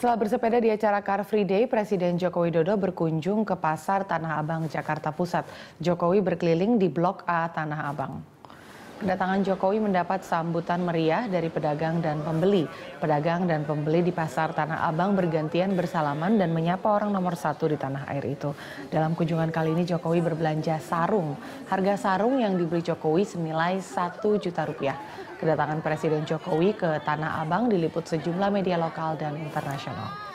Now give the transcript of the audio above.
Setelah bersepeda di acara Car Free Day, Presiden Joko Widodo berkunjung ke Pasar Tanah Abang, Jakarta Pusat. Jokowi berkeliling di Blok A Tanah Abang. Kedatangan Jokowi mendapat sambutan meriah dari pedagang dan pembeli. Pedagang dan pembeli di pasar Tanah Abang bergantian bersalaman dan menyapa orang nomor satu di tanah air itu. Dalam kunjungan kali ini Jokowi berbelanja sarung. Harga sarung yang dibeli Jokowi senilai 1 juta rupiah. Kedatangan Presiden Jokowi ke Tanah Abang diliput sejumlah media lokal dan internasional.